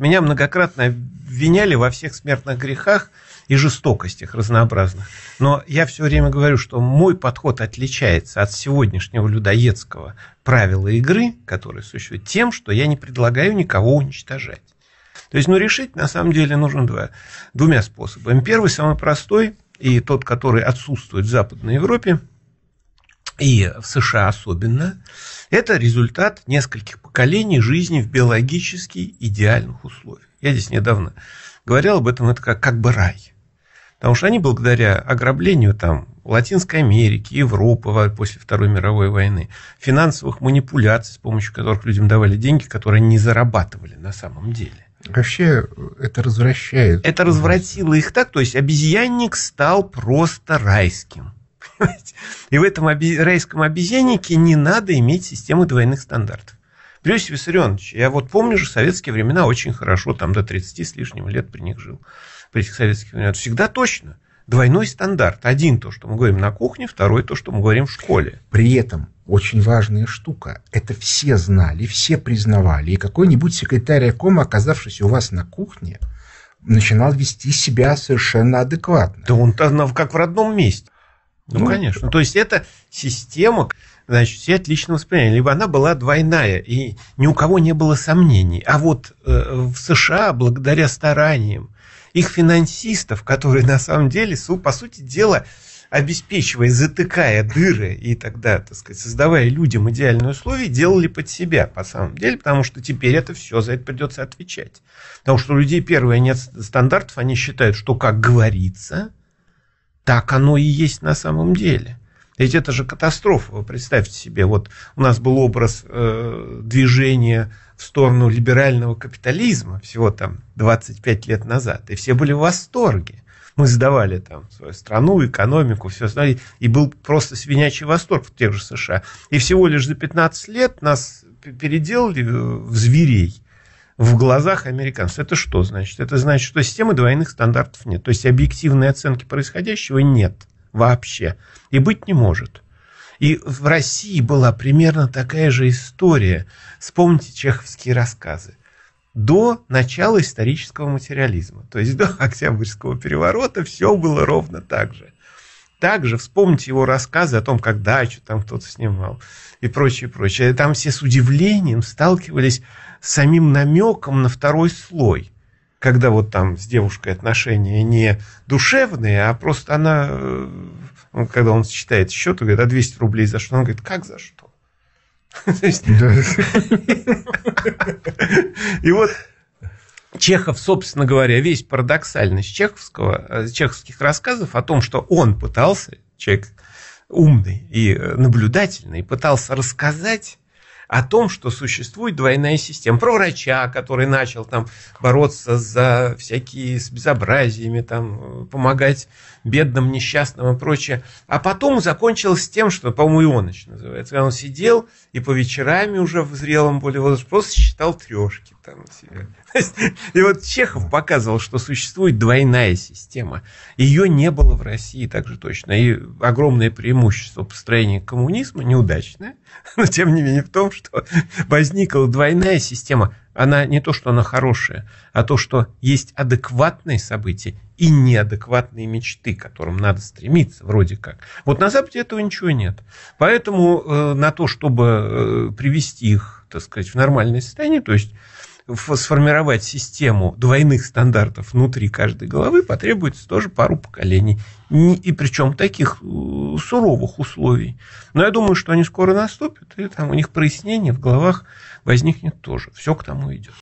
Меня многократно обвиняли во всех смертных грехах и жестокостях разнообразных. Но я все время говорю, что мой подход отличается от сегодняшнего людоедского правила игры, которое существует, тем, что я не предлагаю никого уничтожать. То есть, ну, решить на самом деле нужно два, двумя способами. Первый, самый простой, и тот, который отсутствует в Западной Европе – и в США особенно, это результат нескольких поколений жизни в биологически идеальных условиях. Я здесь недавно говорил об этом, это как, как бы рай. Потому что они благодаря ограблению там, Латинской Америки, Европы после Второй мировой войны, финансовых манипуляций, с помощью которых людям давали деньги, которые они не зарабатывали на самом деле. Вообще это развращает. Это развратило их так, то есть обезьянник стал просто райским. Понимаете? И в этом райском обезьяннике не надо иметь систему двойных стандартов. Плюс, Виссарионович, я вот помню же советские времена очень хорошо, там до 30 с лишним лет при них жил, при этих советских временах. Всегда точно. Двойной стандарт. Один то, что мы говорим на кухне, второй то, что мы говорим в школе. При этом очень важная штука. Это все знали, все признавали. И какой-нибудь секретарь Акома, оказавшись у вас на кухне, начинал вести себя совершенно адекватно. Да он как в родном месте. Ну, мы... Ну, конечно. То есть это система, значит, все отлично восприняли. Либо она была двойная, и ни у кого не было сомнений. А вот э, в США, благодаря стараниям их финансистов, которые на самом деле, по сути дела, обеспечивая, затыкая дыры и тогда, так сказать, создавая людям идеальные условия, делали под себя, по самом деле, потому что теперь это все, за это придется отвечать. Потому что у людей, первое, нет стандартов, они считают, что как говорится – так оно и есть на самом деле. Ведь это же катастрофа, вы представьте себе. Вот у нас был образ э, движения в сторону либерального капитализма всего там 25 лет назад, и все были в восторге. Мы сдавали там свою страну, экономику, все знали, и был просто свинячий восторг в тех же США. И всего лишь за 15 лет нас переделали в зверей – в глазах американцев. Это что значит? Это значит, что системы двойных стандартов нет. То есть объективной оценки происходящего нет вообще. И быть не может. И в России была примерно такая же история. Вспомните чеховские рассказы до начала исторического материализма. То есть до Октябрьского переворота все было ровно так же. Также вспомните его рассказы о том, как дачу там кто-то снимал и прочее, прочее. Там все с удивлением сталкивались самим намеком на второй слой. Когда вот там с девушкой отношения не душевные, а просто она, э, когда он считает счет, говорит, а 200 рублей за что? Он говорит, как за что? И вот Чехов, собственно говоря, весь парадоксальность чеховского, э, чеховских рассказов о том, что он пытался, человек умный и э, наблюдательный, пытался рассказать о том, что существует двойная система. Про врача, который начал там бороться за всякие с безобразиями, там, помогать бедным, несчастным и прочее. А потом закончилось тем, что, по-моему, Ионыч называется. Когда он сидел и по вечерами уже в зрелом более возрасте просто считал трешки там себе. И вот Чехов показывал, что существует двойная система. Ее не было в России также точно. И огромное преимущество построения коммунизма неудачное, но тем не менее в том, что что возникла двойная система, она не то, что она хорошая, а то, что есть адекватные события и неадекватные мечты, к которым надо стремиться вроде как. Вот на Западе этого ничего нет. Поэтому э, на то, чтобы э, привести их, так сказать, в нормальное состояние, то есть сформировать систему двойных стандартов внутри каждой головы потребуется тоже пару поколений. И причем таких э, суровых условий. Но я думаю, что они скоро наступят, и там у них прояснение в головах возникнет тоже. Все к тому идет.